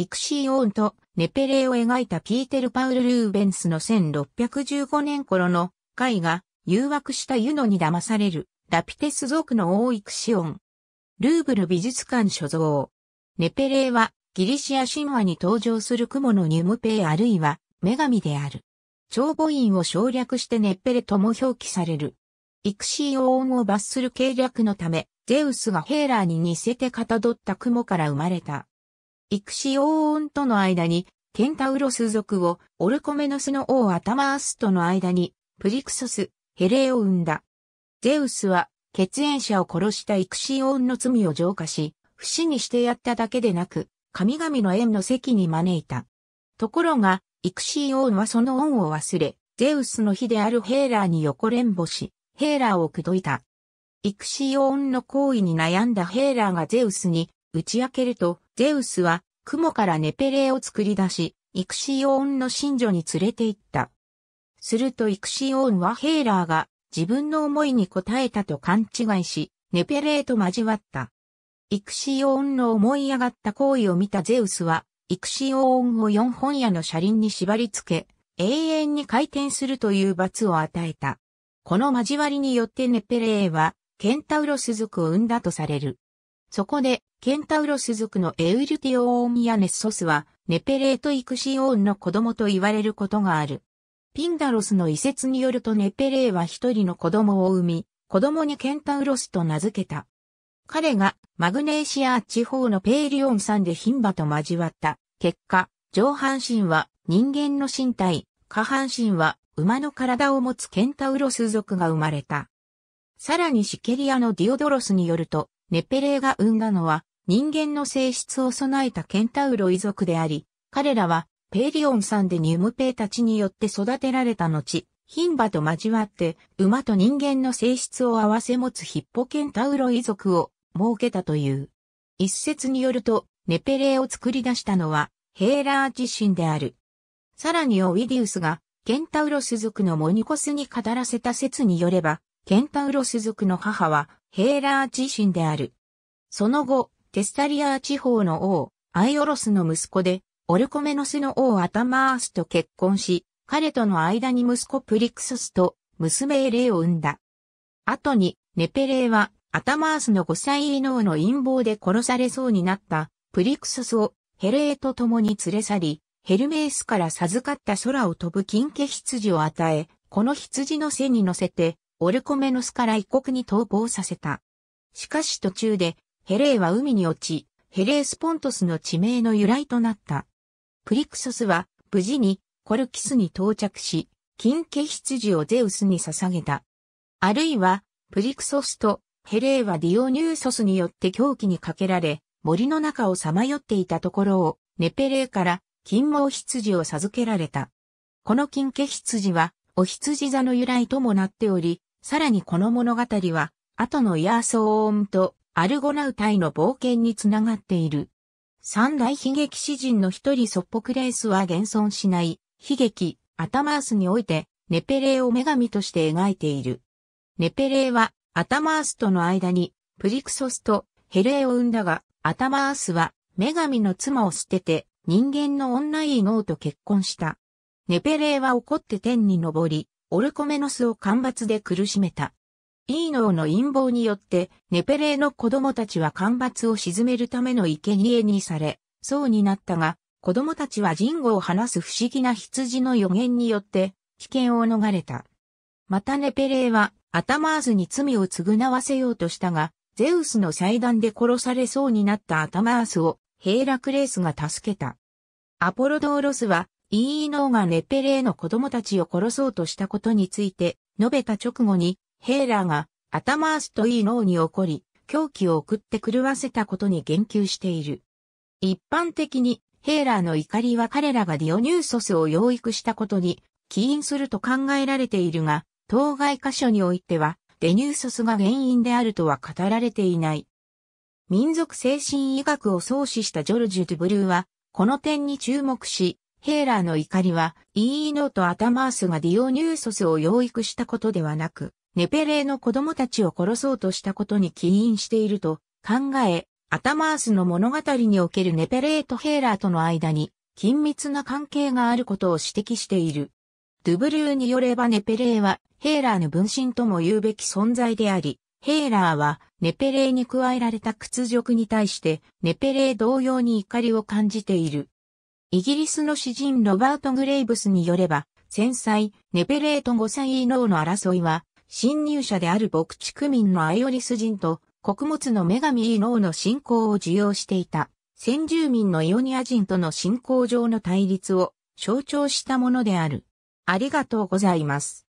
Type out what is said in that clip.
イクシーオーンとネペレーを描いたピーテル・パウル・ルーベンスの1615年頃の絵画、誘惑したユノに騙される、ラピテス族の大イクシオン。ルーブル美術館所蔵。ネペレーはギリシア神話に登場する雲のニュムペイあるいは女神である。長母院を省略してネッペレとも表記される。イクシーオーンを罰する計略のため、ゼウスがヘーラーに似せてかたどった雲から生まれた。イクシオーンとの間に、ケンタウロス族を、オルコメノスの王アタマースとの間に、プリクソス、ヘレーを生んだ。ゼウスは、血縁者を殺したイクシオーンの罪を浄化し、不死にしてやっただけでなく、神々の縁の席に招いた。ところが、イクシオーンはその恩を忘れ、ゼウスの日であるヘーラーに横連母し、ヘーラーを口説いた。イクシオーンの行為に悩んだヘーラーがゼウスに打ち明けると、ゼウスは雲からネペレーを作り出し、イクシオーンの神女に連れて行った。するとイクシオーンはヘーラーが自分の思いに応えたと勘違いし、ネペレーと交わった。イクシオーンの思い上がった行為を見たゼウスは、イクシオーンを四本矢の車輪に縛り付け、永遠に回転するという罰を与えた。この交わりによってネペレーは、ケンタウロス族を生んだとされる。そこで、ケンタウロス族のエウルティオオーミアネッソスは、ネペレート・イクシオーンの子供と言われることがある。ピンダロスの遺説によるとネペレーは一人の子供を産み、子供にケンタウロスと名付けた。彼がマグネーシア地方のペーリオン山でン馬と交わった。結果、上半身は人間の身体、下半身は馬の体を持つケンタウロス族が生まれた。さらにシケリアのディオドロスによると、ネペレーが産んだのは人間の性質を備えたケンタウロイ族であり、彼らはペーリオンさんでニュムペイたちによって育てられた後、ン馬と交わって馬と人間の性質を合わせ持つヒッポケンタウロイ族を設けたという。一説によると、ネペレーを作り出したのはヘーラー自身である。さらにオウィディウスがケンタウロス族のモニコスに語らせた説によれば、ケンタウロス族の母はヘーラー自身である。その後、テスタリアー地方の王、アイオロスの息子で、オルコメノスの王アタマースと結婚し、彼との間に息子プリクソスと娘エレイを産んだ。後に、ネペレイはアタマースの5歳以上の陰謀で殺されそうになったプリクソスをヘレイと共に連れ去り、ヘルメースから授かった空を飛ぶ金家羊を与え、この羊の背に乗せて、オルコメノスから異国に逃亡させた。しかし途中でヘレーは海に落ち、ヘレースポントスの地名の由来となった。プリクソスは無事にコルキスに到着し、金毛羊をゼウスに捧げた。あるいは、プリクソスとヘレーはディオニューソスによって狂気にかけられ、森の中をさまよっていたところを、ネペレーから金毛羊を授けられた。この金毛羊は、お羊座の由来ともなっており、さらにこの物語は、後のイヤーソーンとアルゴナウタイの冒険につながっている。三大悲劇詩人の一人ソッポクレースは現存しない悲劇アタマースにおいてネペレーを女神として描いている。ネペレーはアタマースとの間にプリクソスとヘレーを生んだが、アタマースは女神の妻を捨てて人間の女イーノーと結婚した。ネペレーは怒って天に昇り、オルコメノスを干ばつで苦しめた。イーノーの陰謀によって、ネペレーの子供たちは干ばつを沈めるための生贄にされ、そうになったが、子供たちは人語を話す不思議な羊の予言によって、危険を逃れた。またネペレーは、アタマーズに罪を償わせようとしたが、ゼウスの祭壇で殺されそうになったアタマースを、ヘイラクレースが助けた。アポロドーロスは、イーノーがネペレーの子供たちを殺そうとしたことについて、述べた直後に、ヘーラーが頭アスといい脳に怒り、狂気を送って狂わせたことに言及している。一般的に、ヘーラーの怒りは彼らがディオニューソスを養育したことに起因すると考えられているが、当該箇所においては、デニューソスが原因であるとは語られていない。民族精神医学を創始したジョルジュ・ドゥブルーは、この点に注目し、ヘーラーの怒りは、イーノーとアタマースがディオニューソスを養育したことではなく、ネペレーの子供たちを殺そうとしたことに起因していると考え、アタマースの物語におけるネペレーとヘーラーとの間に緊密な関係があることを指摘している。ドゥブルーによればネペレーはヘーラーの分身とも言うべき存在であり、ヘーラーはネペレーに加えられた屈辱に対してネペレー同様に怒りを感じている。イギリスの詩人ロバート・グレイブスによれば、戦災、ネペレーと5歳以能の争いは侵入者である牧畜民のアイオリス人と穀物の女神イノーの信仰を受容していた先住民のイオニア人との信仰上の対立を象徴したものである。ありがとうございます。